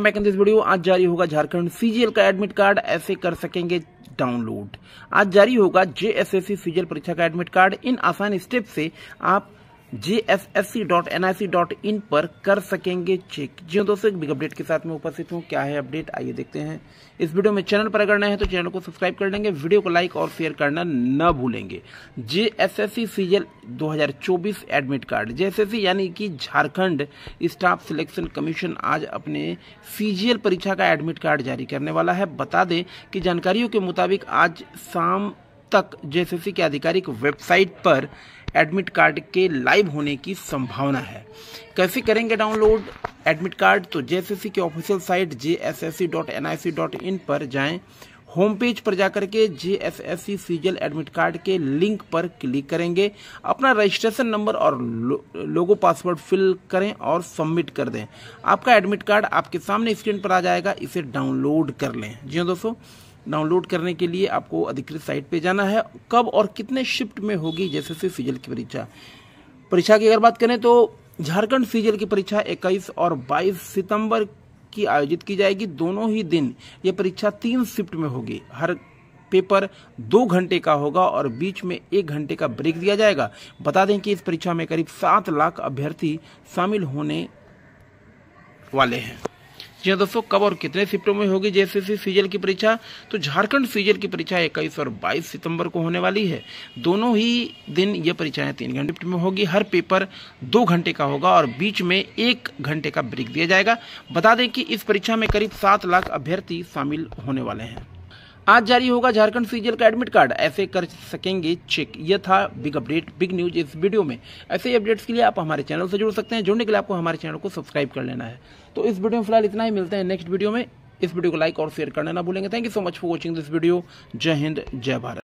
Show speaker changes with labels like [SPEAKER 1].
[SPEAKER 1] मैं this video आज जारी होगा झारखंड सीजीएल का एडमिट कार्ड ऐसे कर सकेंगे डाउनलोड आज जारी होगा जेएसएससी सीजीएल परीक्षा का एडमिट कार्ड इन आसान स्टेप से आप jffc.nic.in पर कर सकेंगे चेक जी हाँ दोस्तों एक बिग अपडेट के साथ मैं उपस्थित हूँ क्या है अपडेट आइए देखते हैं इस वीडियो में चैनल पर अगर नए हैं तो चैनल को सब्सक्राइब कर लेंगे वीडियो को लाइक और शेयर करना न भूलेंगे J S S C C L admit card J यानी कि झारखंड स्टाफ सिलेक्शन कमीशन आज अपने सी परीक्षा का एडमिट कार्ड जारी करने वाला है बता दें कि जानकारियों के मुताबिक आज शाम तक जे के आधिकारिक वेबसाइट पर एडमिट कार्ड के लाइव होने की संभावना है कैसे करेंगे डाउनलोड एडमिट कार्ड तो जेएसएससी के ऑफिशियल साइट जे पर जाएं होम पेज पर जाकर के J S S C CGL admit card के लिंक पर क्लिक करेंगे अपना रजिस्ट्रेशन नंबर और लो, लोगो पासवर्ड फिल करें और सबमिट कर दें आपका एडमिट कार्ड आपके सामने स्क्रीन पर आ जाएगा इसे डाउनलोड कर लें जी हाँ दोस्तों डाउनलोड करने के लिए आपको अधिकृत साइट पे जाना है कब और कितने शिफ्ट में होगी जैसे सी सीजल की परीक्षा परीक्षा की अगर बात करें तो झारखंड सीजल की परीक्षा 21 और 22 सितंबर की आयोजित की जाएगी दोनों ही दिन यह परीक्षा तीन शिफ्ट में होगी हर पेपर दो घंटे का होगा और बीच में एक घंटे का ब्रेक दिया जाएगा बता दें कि इस परीक्षा में करीब सात लाख अभ्यर्थी शामिल होने वाले हैं जी हाँ दोस्तों कब और कितने शिफ्टों में होगी जेएसएससी सीजल की परीक्षा तो झारखंड सीजल की परीक्षा इक्कीस और 22 सितंबर को होने वाली है दोनों ही दिन ये परीक्षाएं तीन घंटे में होगी हर पेपर दो घंटे का होगा और बीच में एक घंटे का ब्रेक दिया जाएगा बता दें कि इस परीक्षा में करीब सात लाख अभ्यर्थी शामिल होने वाले हैं आज जारी होगा झारखंड सीजीएल का एडमिट कार्ड ऐसे कर सकेंगे चेक यह था बिग अपडेट बिग न्यूज इस वीडियो में ऐसे ही अपडेट्स के लिए आप हमारे चैनल से जुड़ सकते हैं जुड़ने के लिए आपको हमारे चैनल को सब्सक्राइब कर लेना है तो इस वीडियो में फिलहाल इतना ही मिलते हैं नेक्स्ट वीडियो में इस वीडियो को लाइक और शेयर करना ना भूलेंगे thank you so much for watching this video जय हिंद जय भारत